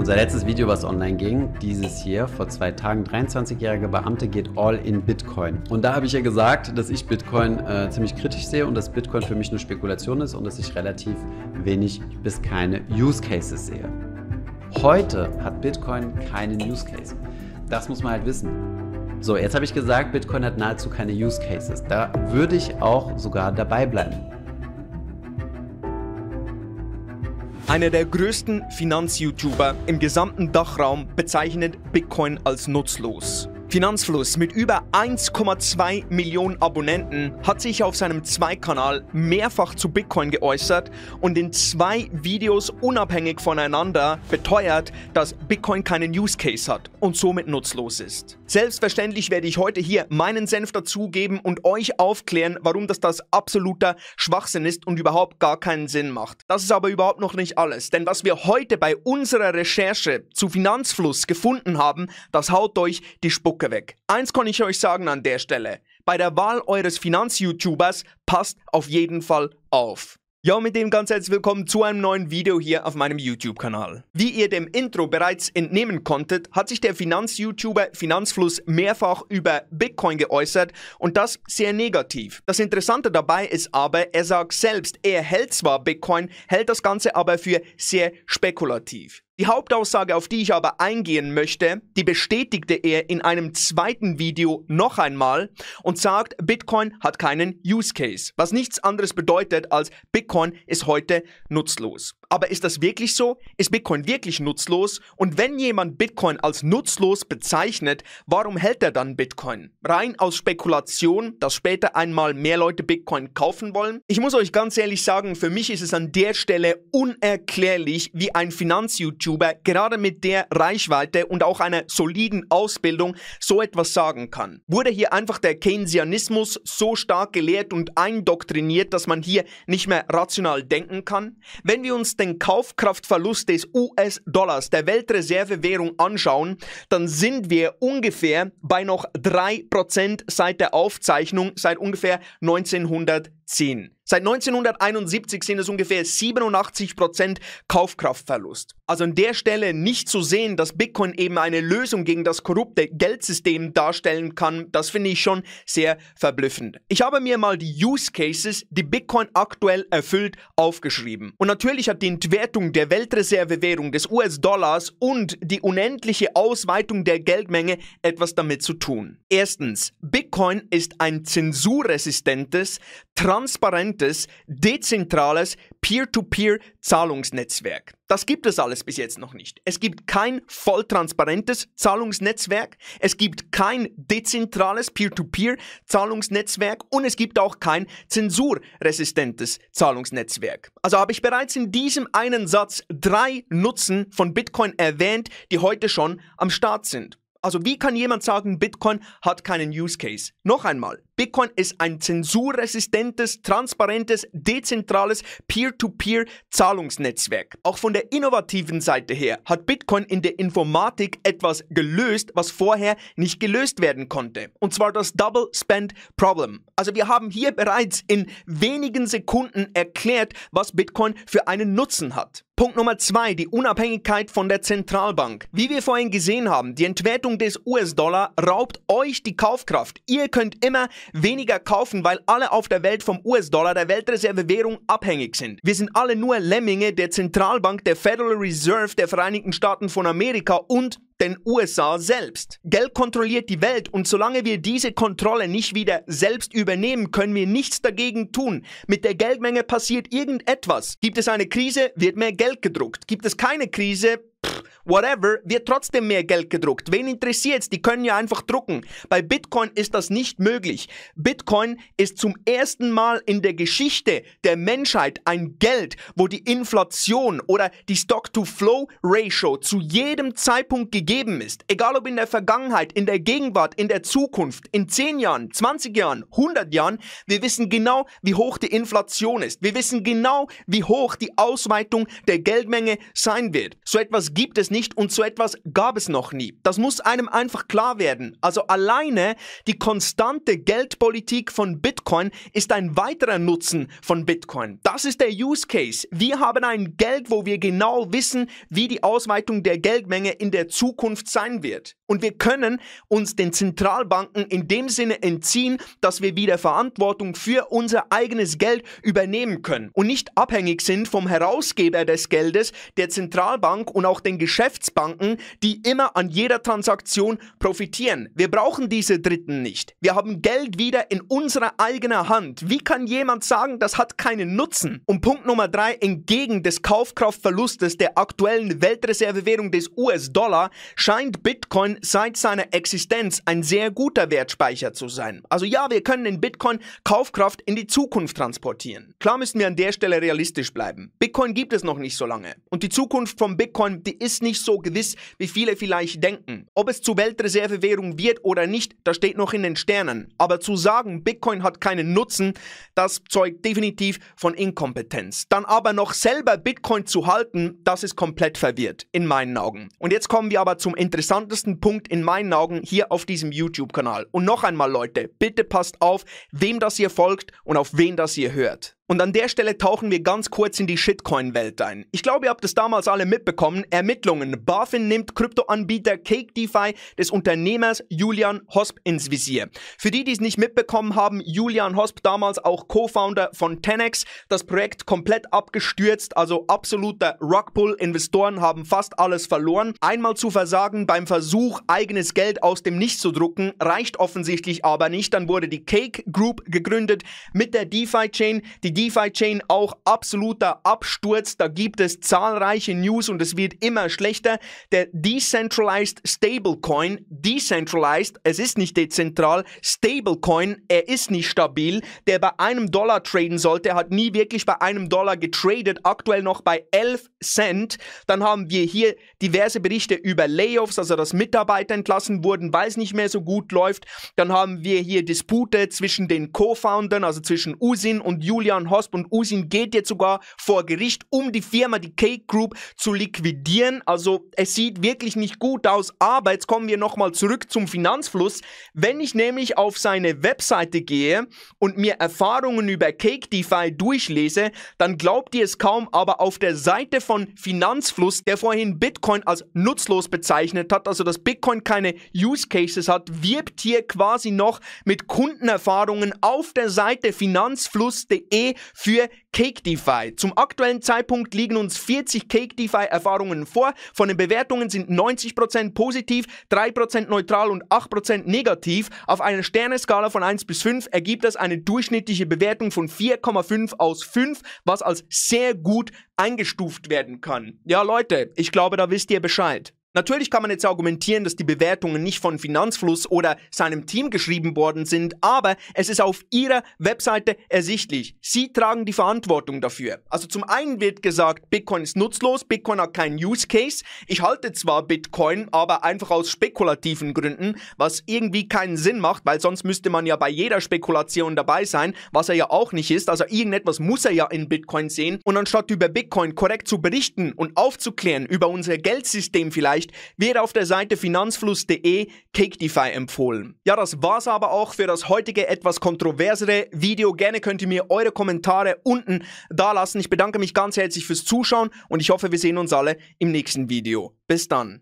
Unser letztes Video, was online ging, dieses hier, vor zwei Tagen, 23-jährige Beamte geht all in Bitcoin. Und da habe ich ja gesagt, dass ich Bitcoin äh, ziemlich kritisch sehe und dass Bitcoin für mich nur Spekulation ist und dass ich relativ wenig bis keine Use Cases sehe. Heute hat Bitcoin keinen Use Case. Das muss man halt wissen. So, jetzt habe ich gesagt, Bitcoin hat nahezu keine Use Cases. Da würde ich auch sogar dabei bleiben. Einer der größten Finanz-YouTuber im gesamten Dachraum bezeichnet Bitcoin als nutzlos. Finanzfluss mit über 1,2 Millionen Abonnenten hat sich auf seinem Zweikanal mehrfach zu Bitcoin geäußert und in zwei Videos unabhängig voneinander beteuert, dass Bitcoin keinen Use Case hat und somit nutzlos ist. Selbstverständlich werde ich heute hier meinen Senf dazugeben und euch aufklären, warum das das absoluter Schwachsinn ist und überhaupt gar keinen Sinn macht. Das ist aber überhaupt noch nicht alles, denn was wir heute bei unserer Recherche zu Finanzfluss gefunden haben, das haut euch die Spucke weg. Eins kann ich euch sagen an der Stelle. Bei der Wahl eures Finanz-YouTubers passt auf jeden Fall auf. Ja, mit dem ganz herzlich willkommen zu einem neuen Video hier auf meinem YouTube-Kanal. Wie ihr dem Intro bereits entnehmen konntet, hat sich der Finanz-YouTuber Finanzfluss mehrfach über Bitcoin geäußert und das sehr negativ. Das Interessante dabei ist aber, er sagt selbst, er hält zwar Bitcoin, hält das Ganze aber für sehr spekulativ. Die Hauptaussage, auf die ich aber eingehen möchte, die bestätigte er in einem zweiten Video noch einmal und sagt, Bitcoin hat keinen Use Case, was nichts anderes bedeutet als Bitcoin ist heute nutzlos. Aber ist das wirklich so? Ist Bitcoin wirklich nutzlos? Und wenn jemand Bitcoin als nutzlos bezeichnet, warum hält er dann Bitcoin? Rein aus Spekulation, dass später einmal mehr Leute Bitcoin kaufen wollen? Ich muss euch ganz ehrlich sagen, für mich ist es an der Stelle unerklärlich, wie ein finanz youtuber YouTuber gerade mit der Reichweite und auch einer soliden Ausbildung so etwas sagen kann. Wurde hier einfach der Keynesianismus so stark gelehrt und eindoktriniert, dass man hier nicht mehr rational denken kann? Wenn wir uns den Kaufkraftverlust des US-Dollars, der Weltreservewährung, anschauen, dann sind wir ungefähr bei noch 3% seit der Aufzeichnung, seit ungefähr 1900. 17. Seit 1971 sind es ungefähr 87% Kaufkraftverlust. Also an der Stelle nicht zu sehen, dass Bitcoin eben eine Lösung gegen das korrupte Geldsystem darstellen kann, das finde ich schon sehr verblüffend. Ich habe mir mal die Use Cases, die Bitcoin aktuell erfüllt, aufgeschrieben. Und natürlich hat die Entwertung der Weltreservewährung des US-Dollars und die unendliche Ausweitung der Geldmenge etwas damit zu tun. Erstens, Bitcoin ist ein zensurresistentes, trans transparentes, dezentrales Peer-to-Peer-Zahlungsnetzwerk. Das gibt es alles bis jetzt noch nicht. Es gibt kein voll transparentes Zahlungsnetzwerk, es gibt kein dezentrales Peer-to-Peer-Zahlungsnetzwerk und es gibt auch kein zensurresistentes Zahlungsnetzwerk. Also habe ich bereits in diesem einen Satz drei Nutzen von Bitcoin erwähnt, die heute schon am Start sind. Also wie kann jemand sagen, Bitcoin hat keinen Use Case? Noch einmal, Bitcoin ist ein zensurresistentes, transparentes, dezentrales Peer-to-Peer-Zahlungsnetzwerk. Auch von der innovativen Seite her hat Bitcoin in der Informatik etwas gelöst, was vorher nicht gelöst werden konnte. Und zwar das Double Spend Problem. Also wir haben hier bereits in wenigen Sekunden erklärt, was Bitcoin für einen Nutzen hat. Punkt Nummer zwei, die Unabhängigkeit von der Zentralbank. Wie wir vorhin gesehen haben, die Entwertung des US-Dollar raubt euch die Kaufkraft. Ihr könnt immer weniger kaufen, weil alle auf der Welt vom US-Dollar, der Weltreservewährung, abhängig sind. Wir sind alle nur Lemminge der Zentralbank, der Federal Reserve der Vereinigten Staaten von Amerika und den USA selbst. Geld kontrolliert die Welt und solange wir diese Kontrolle nicht wieder selbst übernehmen, können wir nichts dagegen tun. Mit der Geldmenge passiert irgendetwas. Gibt es eine Krise, wird mehr Geld gedruckt. Gibt es keine Krise, whatever, wird trotzdem mehr Geld gedruckt. Wen interessiert's? Die können ja einfach drucken. Bei Bitcoin ist das nicht möglich. Bitcoin ist zum ersten Mal in der Geschichte der Menschheit ein Geld, wo die Inflation oder die Stock-to-Flow-Ratio zu jedem Zeitpunkt gegeben ist. Egal ob in der Vergangenheit, in der Gegenwart, in der Zukunft, in 10 Jahren, 20 Jahren, 100 Jahren. Wir wissen genau, wie hoch die Inflation ist. Wir wissen genau, wie hoch die Ausweitung der Geldmenge sein wird. So etwas gibt es nicht und so etwas gab es noch nie. Das muss einem einfach klar werden. Also alleine die konstante Geldpolitik von Bitcoin ist ein weiterer Nutzen von Bitcoin. Das ist der Use Case. Wir haben ein Geld, wo wir genau wissen, wie die Ausweitung der Geldmenge in der Zukunft sein wird. Und wir können uns den Zentralbanken in dem Sinne entziehen, dass wir wieder Verantwortung für unser eigenes Geld übernehmen können und nicht abhängig sind vom Herausgeber des Geldes, der Zentralbank und auch den Geschäftsbanken, die immer an jeder Transaktion profitieren. Wir brauchen diese Dritten nicht. Wir haben Geld wieder in unserer eigenen Hand. Wie kann jemand sagen, das hat keinen Nutzen? Und Punkt Nummer drei, entgegen des Kaufkraftverlustes der aktuellen Weltreservewährung des US-Dollar scheint Bitcoin seit seiner Existenz ein sehr guter Wertspeicher zu sein. Also ja, wir können in Bitcoin Kaufkraft in die Zukunft transportieren. Klar müssen wir an der Stelle realistisch bleiben. Bitcoin gibt es noch nicht so lange. Und die Zukunft von Bitcoin, die ist nicht so gewiss, wie viele vielleicht denken. Ob es zur Weltreservewährung wird oder nicht, das steht noch in den Sternen. Aber zu sagen, Bitcoin hat keinen Nutzen, das zeugt definitiv von Inkompetenz. Dann aber noch selber Bitcoin zu halten, das ist komplett verwirrt, in meinen Augen. Und jetzt kommen wir aber zum interessantesten Punkt Punkt in meinen Augen hier auf diesem YouTube-Kanal. Und noch einmal, Leute, bitte passt auf, wem das ihr folgt und auf wen das ihr hört. Und an der Stelle tauchen wir ganz kurz in die Shitcoin-Welt ein. Ich glaube, ihr habt es damals alle mitbekommen. Ermittlungen. BaFin nimmt Kryptoanbieter Cake DeFi des Unternehmers Julian Hosp ins Visier. Für die, die es nicht mitbekommen haben, Julian Hosp damals auch Co-Founder von Tenex. Das Projekt komplett abgestürzt, also absoluter Rockpull. Investoren haben fast alles verloren. Einmal zu versagen beim Versuch, eigenes Geld aus dem Nichts zu drucken, reicht offensichtlich aber nicht. Dann wurde die Cake Group gegründet mit der DeFi-Chain, die DeFi-Chain auch absoluter Absturz. Da gibt es zahlreiche News und es wird immer schlechter. Der Decentralized Stablecoin, Decentralized, es ist nicht dezentral, Stablecoin, er ist nicht stabil. Der bei einem Dollar traden sollte, hat nie wirklich bei einem Dollar getradet, aktuell noch bei 11 Cent. Dann haben wir hier diverse Berichte über Layoffs, also dass Mitarbeiter entlassen wurden, weil es nicht mehr so gut läuft. Dann haben wir hier Dispute zwischen den Co-Foundern, also zwischen Usin und Julian Ivan Hosp und Usin geht jetzt sogar vor Gericht, um die Firma, die Cake Group, zu liquidieren. Also es sieht wirklich nicht gut aus, aber jetzt kommen wir nochmal zurück zum Finanzfluss. Wenn ich nämlich auf seine Webseite gehe und mir Erfahrungen über Cake DeFi durchlese, dann glaubt ihr es kaum, aber auf der Seite von Finanzfluss, der vorhin Bitcoin als nutzlos bezeichnet hat, also dass Bitcoin keine Use Cases hat, wirbt hier quasi noch mit Kundenerfahrungen auf der Seite finanzfluss.de für Cake DeFi. Zum aktuellen Zeitpunkt liegen uns 40 Cake DeFi Erfahrungen vor. Von den Bewertungen sind 90% positiv, 3% neutral und 8% negativ. Auf einer Sterneskala von 1 bis 5 ergibt das eine durchschnittliche Bewertung von 4,5 aus 5, was als sehr gut eingestuft werden kann. Ja, Leute, ich glaube, da wisst ihr Bescheid. Natürlich kann man jetzt argumentieren, dass die Bewertungen nicht von Finanzfluss oder seinem Team geschrieben worden sind, aber es ist auf ihrer Webseite ersichtlich. Sie tragen die Verantwortung dafür. Also zum einen wird gesagt, Bitcoin ist nutzlos, Bitcoin hat keinen Use Case. Ich halte zwar Bitcoin, aber einfach aus spekulativen Gründen, was irgendwie keinen Sinn macht, weil sonst müsste man ja bei jeder Spekulation dabei sein, was er ja auch nicht ist. Also irgendetwas muss er ja in Bitcoin sehen. Und anstatt über Bitcoin korrekt zu berichten und aufzuklären, über unser Geldsystem vielleicht, erreicht, wird auf der Seite finanzfluss.de CakeDefi empfohlen. Ja, das war's aber auch für das heutige etwas kontroversere Video. Gerne könnt ihr mir eure Kommentare unten dalassen. Ich bedanke mich ganz herzlich fürs Zuschauen und ich hoffe, wir sehen uns alle im nächsten Video. Bis dann.